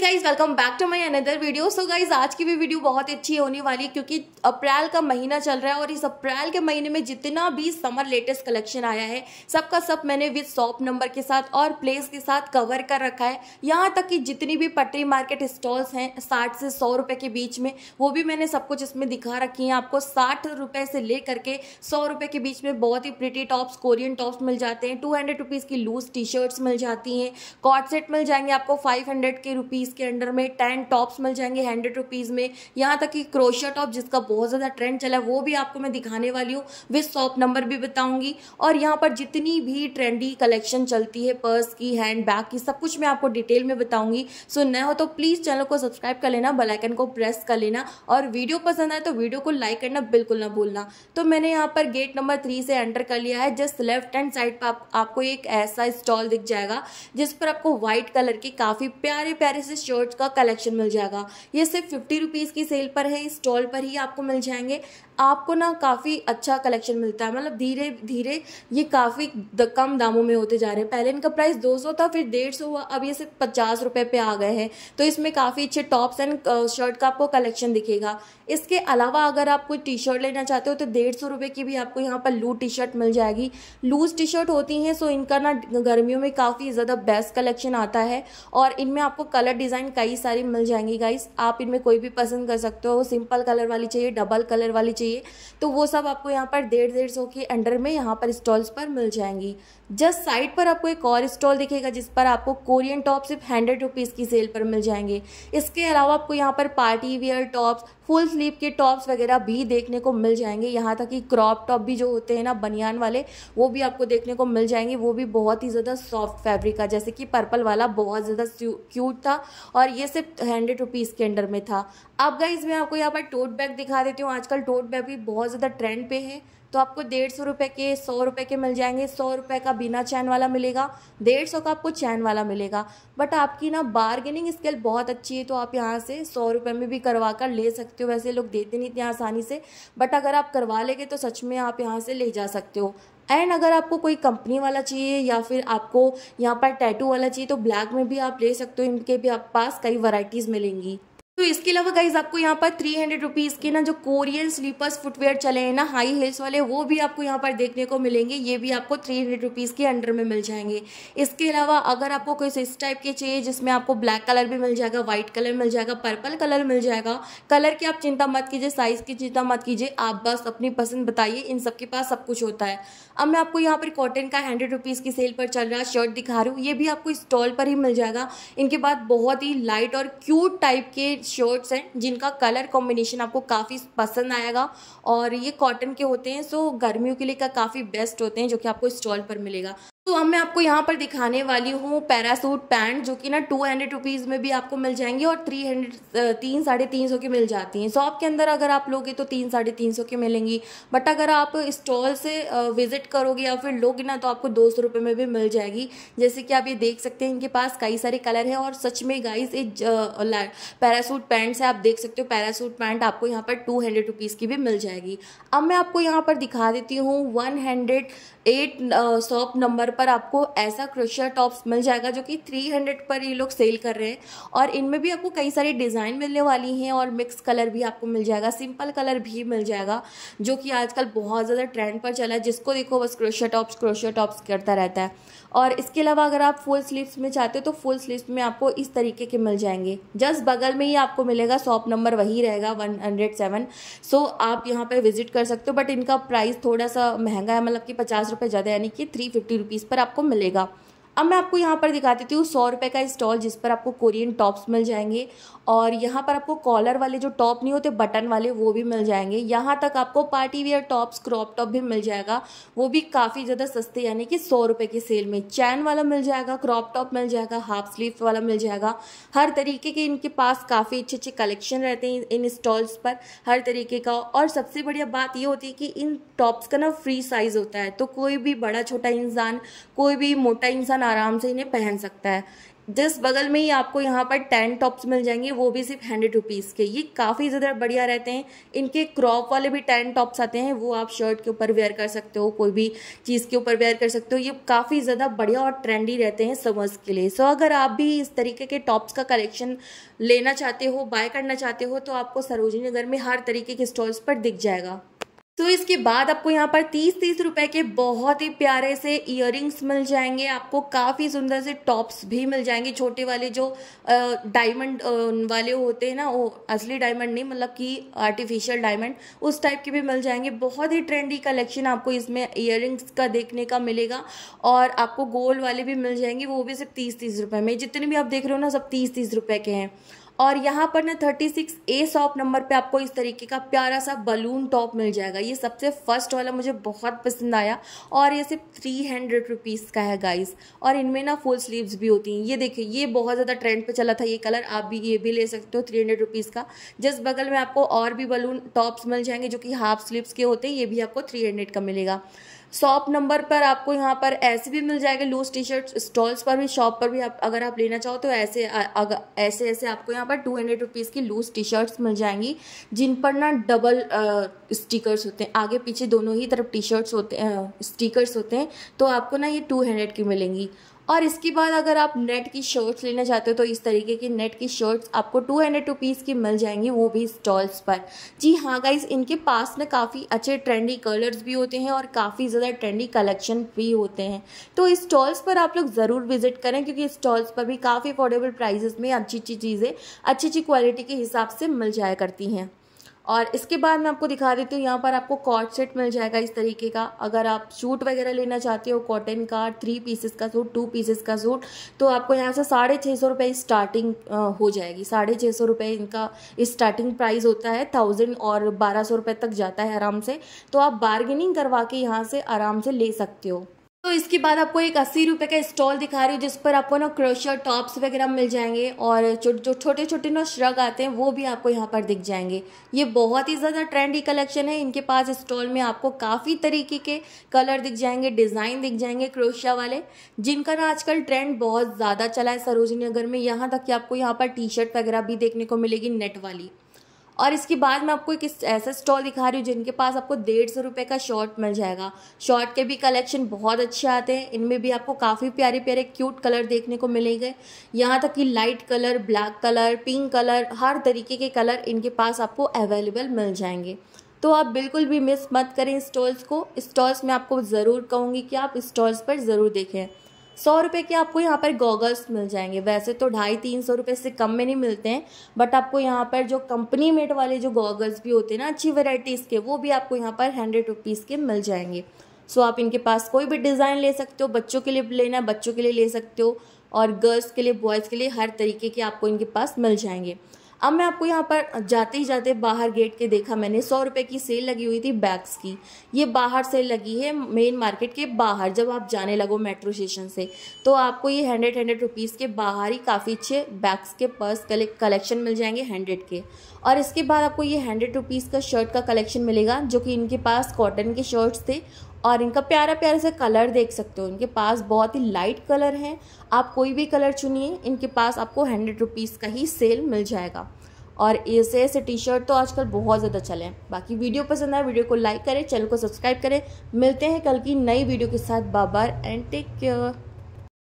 guys welcome back to my another video so guys आज की भी वीडियो बहुत अच्छी होने वाली है क्योंकि अप्रैल का महीना चल रहा है और इस अप्रैल के महीने में जितना भी समर लेटेस्ट कलेक्शन आया है सबका सब मैंने विद शॉप नंबर के साथ और प्लेस के साथ कवर कर रखा है यहाँ तक कि जितनी भी पटरी मार्केट स्टॉल्स हैं साठ से सौ रुपये के बीच में वो भी मैंने सब कुछ इसमें दिखा रखी है आपको साठ रुपये से ले करके सौ रुपये के बीच में बहुत ही प्रिटी टॉप्स कोरियन टॉप्स मिल जाते हैं टू हंड्रेड रुपीज़ की लूज टी शर्ट्स मिल जाती हैं कॉट सेट मिल जाएंगे आपको फाइव हंड्रेड के रुपीज़ रुपीज़ के अंडर में टेन टॉप्स मिल जाएंगे हंड्रेड रुपीज़ में यहाँ तक कि क्रोशिया टॉप जिसका बहुत ज़्यादा ट्रेंड चला है वो भी आपको मैं दिखाने वाली हूँ विथ शॉप नंबर भी बताऊँगी और यहाँ पर जितनी भी ट्रेंडी कलेक्शन चलती है पर्स की हैंड बैग की सब कुछ मैं आपको डिटेल में बताऊँगी सो न हो तो प्लीज़ चैनल को सब्सक्राइब कर लेना बेलाइकन को प्रेस कर लेना और वीडियो पसंद आए तो वीडियो को लाइक करना बिल्कुल ना भूलना तो मैंने यहाँ पर गेट नंबर थ्री से एंटर कर लिया है जस्ट लेफ्ट हैंड साइड पर आपको एक ऐसा स्टॉल दिख जाएगा जिस पर आपको व्हाइट कलर के काफ़ी प्यारे प्यारे से इस शर्ट का कलेक्शन मिल जाएगा ये सिर्फ फिफ्टी रुपीज़ की सेल पर है स्टॉल पर ही आपको मिल जाएंगे आपको ना काफ़ी अच्छा कलेक्शन मिलता है मतलब धीरे धीरे ये काफ़ी द, कम दामों में होते जा रहे हैं पहले इनका प्राइस 200 था फिर डेढ़ सौ हुआ अब ये सिर्फ पचास रुपये पे आ गए हैं तो इसमें काफ़ी अच्छे टॉप्स एंड शर्ट का आपको कलेक्शन दिखेगा इसके अलावा अगर आप कोई टी शर्ट लेना चाहते हो तो डेढ़ सौ रुपये की भी आपको यहाँ पर लू टी शर्ट मिल जाएगी लूज टी शर्ट होती हैं सो इनका ना गर्मियों में काफ़ी ज़्यादा बेस्ट कलेक्शन आता है और इनमें आपको कलर डिज़ाइन कई सारी मिल जाएंगी गाइस आप इनमें कोई भी पसंद कर सकते हो सिंपल कलर वाली चाहिए डबल कलर वाली चाहिए तो वो सब आपको यहाँ पर डेढ़ डेढ़ सौ के अंडर में यहाँ पर स्टॉल्स पर मिल जाएंगी जस्ट साइड पर आपको एक और स्टॉल दिखेगा जिस पर आपको कोरियन टॉप सिर्फ हंड्रेड रुपीज़ की सेल पर मिल जाएंगे इसके अलावा आपको यहाँ पर party wear tops full sleeve के टॉप्स वगैरह भी देखने को मिल जाएंगे यहाँ तक कि क्रॉप टॉप भी जो होते हैं ना बनियान वाले वो भी आपको देखने को मिल जाएंगे वो भी बहुत ही ज़्यादा सॉफ्ट फैब्रिक का जैसे कि पर्पल वाला बहुत ज़्यादा क्यूट था और ये सिर्फ हंड्रेड रुपीज़ के अंडर में था अब गाइज मैं आपको यहाँ पर टोट बैग दिखा देती हूँ आजकल टोट बैग भी बहुत ज़्यादा ट्रेंड पे है तो आपको डेढ़ सौ रुपये के सौ रुपये के मिल जाएंगे सौ रुपये का बिना चैन वाला मिलेगा डेढ़ सौ का आपको चैन वाला मिलेगा बट आपकी ना बार्गेनिंग स्किल बहुत अच्छी है तो आप यहाँ से सौ रुपये में भी करवा कर ले सकते हो वैसे लोग देते नहीं इतने आसानी से बट अगर आप करवा लेंगे तो सच में आप यहाँ से ले जा सकते हो एंड अगर आपको कोई कंपनी वाला चाहिए या फिर आपको यहाँ पर टैटू वाला चाहिए तो ब्लैक में भी आप ले सकते हो इनके भी आप पास कई वराइटीज़ मिलेंगी तो इसके अलावा गाइज आपको यहाँ पर थ्री हंड्रेड रुपीज़ के ना जो कोरियन स्लीपर्स फुटवेयर चले हैं ना हाई हिल्स वाले वो भी आपको यहाँ पर देखने को मिलेंगे ये भी आपको थ्री हंड्रेड रुपीज़ के अंडर में मिल जाएंगे इसके अलावा अगर आपको कोई इस टाइप के चाहिए जिसमें आपको ब्लैक कलर भी मिल जाएगा व्हाइट कलर मिल जाएगा पर्पल कलर मिल जाएगा कलर की आप चिंता मत कीजिए साइज़ की चिंता मत कीजिए आप बस अपनी पसंद बताइए इन सब के पास सब कुछ होता है अब मैं आपको यहाँ पर कॉटन का हंड्रेड रुपीज़ की सेल पर चल रहा शर्ट दिखा रही हूँ ये भी आपको स्टॉल पर ही मिल जाएगा इनके बाद बहुत ही लाइट और क्यूट टाइप के शर्ट्स हैं जिनका कलर कॉम्बिनेशन आपको काफ़ी पसंद आएगा और ये कॉटन के होते हैं सो गर्मियों के लिए का काफ़ी बेस्ट होते हैं जो कि आपको स्टॉल पर मिलेगा तो अब मैं आपको यहाँ पर दिखाने वाली हूँ पैरासूट पैंट जो कि ना टू हंड्रेड रुपीज़ में भी आपको मिल जाएंगी और थ्री हंड्रेड तीन साढ़े तीन सौ की मिल जाती हैं शॉप के अंदर अगर आप लोगे तो तीन साढ़े तीन सौ की मिलेंगी बट अगर आप स्टॉल से विजिट करोगे या फिर लोगे ना तो आपको दो सौ रुपये में भी मिल जाएगी जैसे कि आप ये देख सकते हैं इनके पास कई सारे कलर हैं और सच में गाइस ये पैरासूट पैंट है आप देख सकते हो पैरासूट पैंट आपको यहाँ पर टू हंड्रेड रुपीज़ की भी मिल जाएगी अब मैं आपको यहाँ पर दिखा देती हूँ one hundred eight shop number पर आपको ऐसा क्रोशिया टॉप्स मिल जाएगा जो कि 300 पर ये लोग सेल कर रहे हैं और इनमें भी आपको कई सारी डिज़ाइन मिलने वाली हैं और मिक्स कलर भी आपको मिल जाएगा सिंपल कलर भी मिल जाएगा जो कि आजकल बहुत ज़्यादा ट्रेंड पर चला है जिसको देखो बस क्रोशिया टॉप्स क्रोशिया टॉप्स करता रहता है और इसके अलावा अगर आप फुल स्लीव्स में चाहते हो तो फुल स्लीव्स में आपको इस तरीके के मिल जाएंगे जस्ट बगल में ही आपको मिलेगा शॉप नंबर वही रहेगा वन हंड्रेड सेवन सो आप यहाँ पर विजिट कर सकते हो बट इनका प्राइस थोड़ा सा महंगा है मतलब कि पचास रुपये ज़्यादा यानी कि थ्री फिफ्टी रुपीज़ पर आपको मिलेगा अब मैं आपको यहाँ पर दिखा देती हूँ सौ रुपये का स्टॉल जिस पर आपको कोरियन टॉप्स मिल जाएंगे और यहाँ पर आपको कॉलर वाले जो टॉप नहीं होते बटन वाले वो भी मिल जाएंगे यहाँ तक आपको party wear tops crop top भी मिल जाएगा वो भी काफ़ी ज़्यादा सस्ते यानी कि सौ रुपये की सेल में चैन वाला मिल जाएगा क्रॉप टॉप मिल जाएगा हाफ स्लीव वाला मिल जाएगा हर तरीके के इनके पास काफ़ी अच्छे अच्छे कलेक्शन रहते हैं इन स्टॉल्स पर हर तरीके का और सबसे बढ़िया बात ये होती है कि इन टॉप्स का ना फ्री साइज़ होता है तो कोई भी बड़ा छोटा इंसान कोई भी मोटा इंसान आराम से इन्हें पहन सकता है जिस बगल में ही आपको यहाँ पर टेन टॉप्स मिल जाएंगे वो भी सिर्फ हंड्रेड रुपीज़ के ये काफ़ी ज़्यादा बढ़िया रहते हैं इनके क्रॉप वाले भी टेन टॉप्स आते हैं वो आप शर्ट के ऊपर वेयर कर सकते हो कोई भी चीज़ के ऊपर वेयर कर सकते हो ये काफ़ी ज़्यादा बढ़िया और ट्रेंडी रहते हैं समर्स के लिए सो अगर आप भी इस तरीके के टॉप्स का कलेक्शन लेना चाहते हो बाय करना चाहते हो तो आपको सरोजनी नगर में हर तरीके के स्टॉल्स पर दिख जाएगा तो इसके बाद आपको यहाँ पर तीस तीस रुपए के बहुत ही प्यारे से इयर मिल जाएंगे आपको काफ़ी सुंदर से टॉप्स भी मिल जाएंगे छोटे वाले जो डायमंड वाले होते हैं ना वो असली डायमंड नहीं मतलब कि आर्टिफिशियल डायमंड उस टाइप के भी मिल जाएंगे बहुत ही ट्रेंडी कलेक्शन आपको इसमें इयर का देखने का मिलेगा और आपको गोल्ड वाले भी मिल जाएंगे वो भी सिर्फ तीस तीस रुपये में जितने भी आप देख रहे हो ना सब तीस तीस रुपये के हैं और यहाँ पर ना thirty six A shop number पे आपको इस तरीके का प्यारा सा बलून टॉप मिल जाएगा ये सबसे फर्स्ट वाला मुझे बहुत पसंद आया और ये सिर्फ थ्री हंड्रेड रुपीज़ का है गाइस और इनमें ना फुल स्लीव्स भी होती हैं ये देखिए ये बहुत ज़्यादा ट्रेंड पे चला था ये कलर आप भी ये भी ले सकते हो थ्री हंड्रेड रुपीज़ का जस्ट बगल में आपको और भी बलून टॉप्स मिल जाएंगे जो कि हाफ स्लीव्स के होते हैं ये भी आपको थ्री हंड्रेड का मिलेगा शॉप नंबर पर आपको यहाँ पर ऐसे भी मिल जाएगा लूज टी शर्ट स्टॉल्स पर भी शॉप पर भी आप अगर आप लेना चाहो तो ऐसे अगर ऐसे ऐसे आपको यहाँ पर टू हंड्रेड रुपीज़ की लूज टी शर्ट्स मिल जाएंगी जिन पर ना डबल स्टिकर्स होते हैं आगे पीछे दोनों ही तरफ टी शर्ट्स होते हैं स्टिकर्स होते हैं तो आपको ना ये टू हंड्रेड की मिलेंगी और इसके बाद अगर आप नेट की शर्ट्स लेना चाहते हो तो इस तरीके की नेट की शर्ट्स आपको टू हंड्रेड रुपीज़ की मिल जाएंगी वो भी स्टॉल्स पर जी हाँ गाइज इनके पास ना काफ़ी अच्छे ट्रेंडी कलर्स भी होते हैं और काफ़ी ज़्यादा ट्रेंडी कलेक्शन भी होते हैं तो इस स्टॉल्स पर आप लोग ज़रूर विजिट करें क्योंकि स्टॉल्स पर भी काफ़ी अफोर्डेबल प्राइजेस में अच्छी अच्छी चीज़ें अच्छी अच्छी क्वालिटी के हिसाब से मिल जाया करती हैं और इसके बाद मैं आपको दिखा देती हूँ यहाँ पर आपको कॉट सेट मिल जाएगा इस तरीके का अगर आप सूट वगैरह लेना चाहते हो कॉटन का थ्री पीसेस का सूट टू पीसेस का सूट तो आपको यहाँ से साढ़े छः सौ रुपये स्टार्टिंग हो जाएगी साढ़े छः सौ रुपये इनका स्टार्टिंग प्राइस होता है थाउजेंड और बारह सौ रुपये तक जाता है आराम से तो आप बार्गेनिंग करवा के यहाँ से आराम से ले सकते हो तो इसके बाद आपको एक अस्सी रुपये का स्टॉल दिखा रही हूँ जिस पर आपको ना क्रोशर टॉप्स वगैरह मिल जाएंगे और जो जो छोटे छोटे ना श्रग आते हैं वो भी आपको यहाँ पर दिख जाएंगे ये बहुत ही ज़्यादा ट्रेंडी कलेक्शन है इनके पास स्टॉल में आपको काफ़ी तरीके के कलर दिख जाएंगे डिज़ाइन दिख जाएंगे क्रोशिया वाले जिनका ना आजकल ट्रेंड बहुत ज़्यादा चला है सरोजनी नगर में यहाँ तक कि आपको यहाँ पर टी शर्ट वगैरह भी देखने को मिलेगी नेट वाली और इसके बाद मैं आपको एक ऐसा स्टॉल दिखा रही हूँ जिनके पास आपको डेढ़ सौ रुपये का शॉर्ट मिल जाएगा शॉर्ट के भी कलेक्शन बहुत अच्छे आते हैं इनमें भी आपको काफ़ी प्यारे प्यारे क्यूट कलर देखने को मिलेंगे यहाँ तक कि light colour black colour pink colour हर तरीके के कलर इनके पास आपको अवेलेबल मिल जाएंगे तो आप बिल्कुल भी मिस मत करें स्टॉल्स को स्टॉल्स में आपको ज़रूर कहूँगी कि आप स्टॉल्स पर ज़रूर देखें सौ रुपये के आपको यहाँ पर गॉगल्स मिल जाएंगे वैसे तो ढाई तीन सौ रुपये से कम में नहीं मिलते हैं बट आपको यहाँ पर जो कंपनी मेड वाले जो गॉगल्स भी होते हैं ना अच्छी वेराइटीज़ के वो भी आपको यहाँ पर हंड्रेड रुपीज़ के मिल जाएंगे सो आप इनके पास कोई भी डिज़ाइन ले सकते हो बच्चों के लिए लेना है बच्चों के लिए ले सकते हो और गर्ल्स के लिए बॉयज़ के लिए हर तरीके के आपको इनके पास मिल जाएंगे अब मैं आपको यहाँ पर जाते ही जाते बाहर गेट के देखा मैंने सौ रुपये की सेल लगी हुई थी बैग्स की ये बाहर सेल लगी है मेन मार्केट के बाहर जब आप जाने लगो मेट्रो स्टेशन से तो आपको ये हंड्रेड हंड्रेड रुपीज़ के बाहर ही काफ़ी अच्छे बैग्स के पर्स कलेक्शन मिल जाएंगे हंड्रेड के और इसके बाद आपको ये हंड्रेड रुपीज़ का शर्ट का कलेक्शन मिलेगा जो कि इनके पास कॉटन के शर्ट्स थे और इनका प्यारा प्यारा सा कलर देख सकते हो इनके पास बहुत ही लाइट कलर हैं आप कोई भी कलर चुनिए इनके पास आपको हंड्रेड रुपीज़ का ही सेल मिल जाएगा और ऐसे ऐसे टी शर्ट तो आजकल बहुत ज़्यादा चले हैं बाकी वीडियो पसंद आए वीडियो को लाइक करें चैनल को सब्सक्राइब करें मिलते हैं कल की नई वीडियो के साथ बाबर एंड टेक केयर